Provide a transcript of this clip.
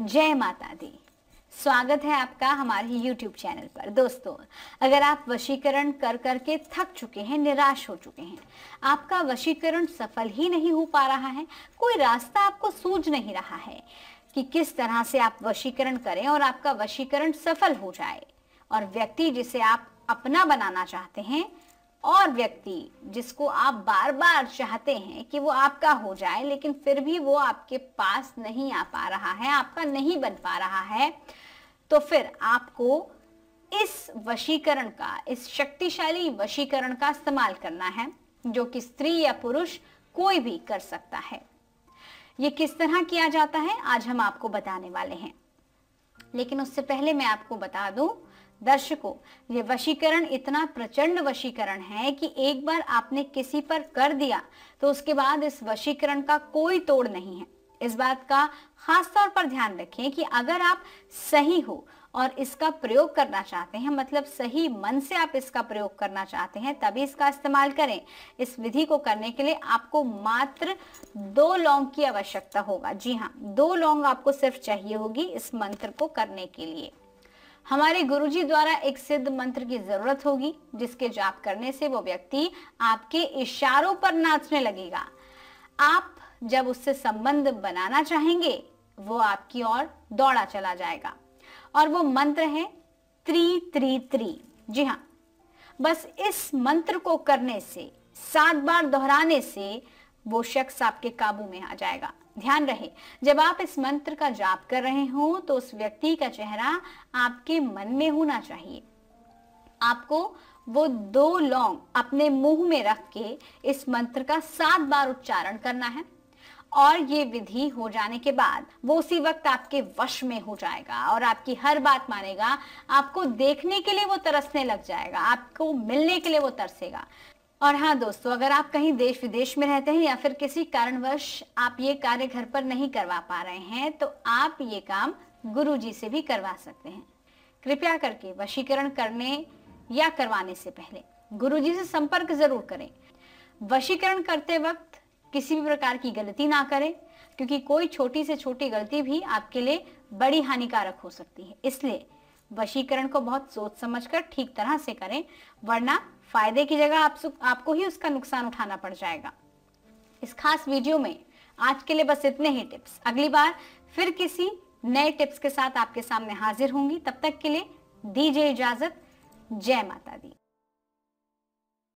जय माता दी स्वागत है आपका हमारे YouTube चैनल पर दोस्तों अगर आप वशीकरण कर कर के थक चुके हैं निराश हो चुके हैं आपका वशीकरण सफल ही नहीं हो पा रहा है कोई रास्ता आपको सूझ नहीं रहा है कि किस तरह से आप वशीकरण करें और आपका वशीकरण सफल हो जाए और व्यक्ति जिसे आप अपना बनाना चाहते हैं और व्यक्ति जिसको आप बार बार चाहते हैं कि वो आपका हो जाए लेकिन फिर भी वो आपके पास नहीं आ पा रहा है आपका नहीं बन पा रहा है तो फिर आपको इस वशीकरण का इस शक्तिशाली वशीकरण का इस्तेमाल करना है जो कि स्त्री या पुरुष कोई भी कर सकता है ये किस तरह किया जाता है आज हम आपको बताने वाले हैं लेकिन उससे पहले मैं आपको बता दूं दर्शकों ये वशीकरण इतना प्रचंड वशीकरण है कि एक बार आपने किसी पर कर दिया तो उसके बाद इस वशीकरण का कोई तोड़ नहीं है इस बात का खास तौर पर ध्यान रखें कि अगर आप सही हो और इसका प्रयोग करना चाहते हैं मतलब सही मन से आप इसका प्रयोग करना चाहते हैं तभी इसका इस्तेमाल करें इस विधि को करने के लिए आपको मात्र दो लौंग की आवश्यकता होगा जी हाँ दो लौंग आपको सिर्फ चाहिए होगी इस मंत्र को करने के लिए हमारे गुरुजी द्वारा एक सिद्ध मंत्र की जरूरत होगी जिसके जाप करने से वो व्यक्ति आपके इशारों पर नाचने लगेगा आप जब उससे संबंध बनाना चाहेंगे वो आपकी ओर दौड़ा चला जाएगा और वो मंत्र है त्रि त्रि त्री जी हाँ बस इस मंत्र को करने से सात बार दोहराने से वो शख्स आपके काबू में आ जाएगा ध्यान रहे जब आप इस मंत्र का जाप कर रहे हो तो उस व्यक्ति का चेहरा आपके मन में होना चाहिए आपको वो दो लौंग अपने मुंह में रख के इस मंत्र का सात बार उच्चारण करना है और ये विधि हो जाने के बाद वो उसी वक्त आपके वश में हो जाएगा और आपकी हर बात मानेगा आपको देखने के लिए वो तरसने लग जाएगा आपको मिलने के लिए वो तरसेगा और हाँ दोस्तों अगर आप कहीं देश विदेश में रहते हैं या फिर किसी कारणवश आप ये कार्य घर पर नहीं करवा पा रहे हैं तो आप ये काम गुरु जी से भी करवा सकते हैं कृपया करके वशीकरण करने या करवाने से पहले गुरु जी से संपर्क जरूर करें वशीकरण करते वक्त किसी भी प्रकार की गलती ना करें क्योंकि कोई छोटी से छोटी गलती भी आपके लिए बड़ी हानिकारक हो सकती है इसलिए वशीकरण को बहुत सोच समझकर ठीक तरह से करें वरना फायदे की जगह आप आपको ही उसका नुकसान उठाना पड़ जाएगा इस खास वीडियो में आज के लिए बस इतने ही टिप्स अगली बार फिर किसी नए टिप्स के साथ आपके सामने हाजिर होंगी तब तक के लिए दीजिए इजाजत जय माता दी